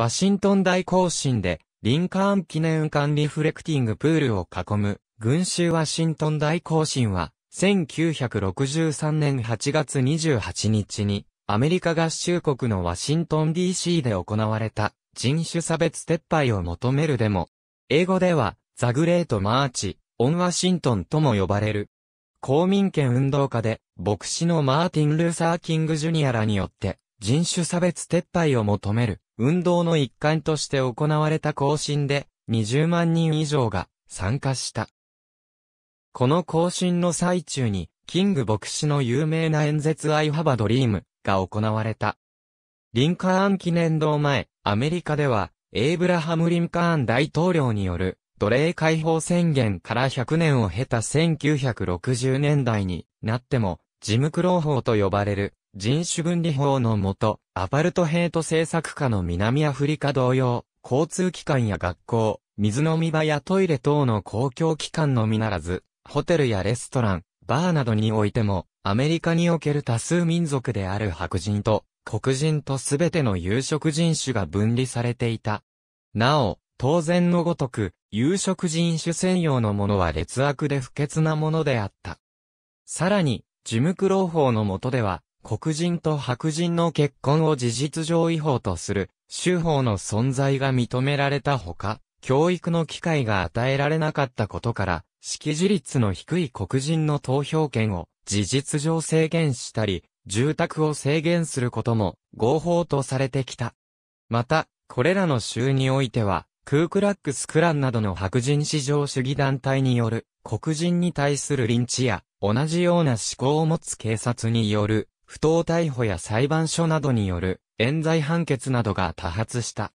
ワシントン大行進で、リンカーン記念館リフレクティングプールを囲む、群衆ワシントン大行進は、1963年8月28日に、アメリカ合衆国のワシントン DC で行われた、人種差別撤廃を求めるデモ。英語では、ザ・グレート・マーチ、オン・ワシントンとも呼ばれる。公民権運動家で、牧師のマーティン・ルーサー・キング・ジュニアらによって、人種差別撤廃を求める運動の一環として行われた更新で、20万人以上が参加した。この更新の最中に、キング牧師の有名な演説アイハバドリームが行われた。リンカーン記念堂前、アメリカでは、エイブラハム・リンカーン大統領による奴隷解放宣言から100年を経た1960年代になっても、ジムクロー法と呼ばれる人種分離法のもと、アパルトヘイト政策下の南アフリカ同様、交通機関や学校、水飲み場やトイレ等の公共機関のみならず、ホテルやレストラン、バーなどにおいても、アメリカにおける多数民族である白人と、黒人とすべての有色人種が分離されていた。なお、当然のごとく、有色人種専用のものは劣悪で不潔なものであった。さらに、ジムクロー法の下では、黒人と白人の結婚を事実上違法とする、州法の存在が認められたほか、教育の機会が与えられなかったことから、識字率の低い黒人の投票権を事実上制限したり、住宅を制限することも合法とされてきた。また、これらの州においては、クークラックスクランなどの白人至上主義団体による黒人に対するリンチや同じような思考を持つ警察による不当逮捕や裁判所などによる冤罪判決などが多発した。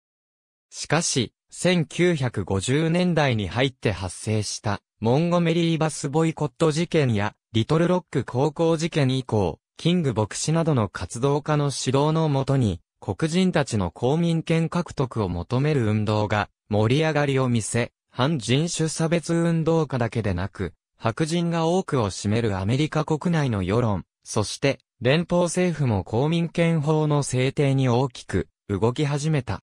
しかし、1950年代に入って発生したモンゴメリーバスボイコット事件やリトルロック高校事件以降、キング牧師などの活動家の指導のもとに、黒人たちの公民権獲得を求める運動が盛り上がりを見せ、反人種差別運動家だけでなく、白人が多くを占めるアメリカ国内の世論、そして連邦政府も公民権法の制定に大きく動き始めた。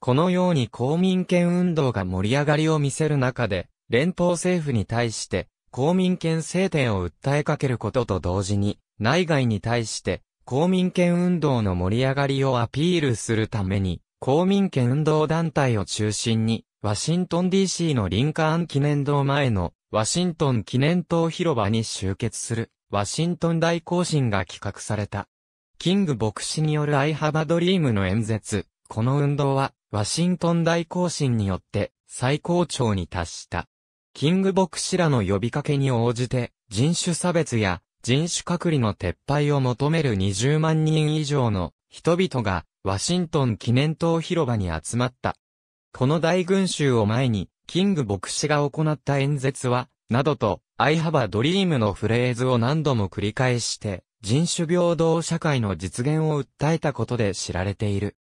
このように公民権運動が盛り上がりを見せる中で、連邦政府に対して公民権制定を訴えかけることと同時に、内外に対して公民権運動の盛り上がりをアピールするために、公民権運動団体を中心に、ワシントン DC のリンカーン記念堂前のワシントン記念塔広場に集結する。ワシントン大行進が企画された。キング牧師によるアイハバドリームの演説、この運動は、ワシントン大行進によって、最高潮に達した。キング牧師らの呼びかけに応じて、人種差別や人種隔離の撤廃を求める20万人以上の人々がワシントン記念塔広場に集まった。この大群衆を前に、キング牧師が行った演説は、などと、I have a dream のフレーズを何度も繰り返して、人種平等社会の実現を訴えたことで知られている。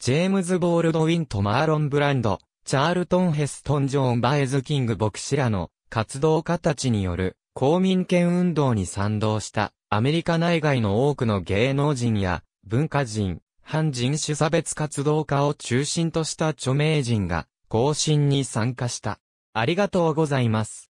ジェームズ・ボールドウィンとマーロン・ブランド、チャールトン・ヘストン・ジョーン・バイズ・キング牧師らの活動家たちによる公民権運動に賛同したアメリカ内外の多くの芸能人や文化人、反人種差別活動家を中心とした著名人が行進に参加した。ありがとうございます。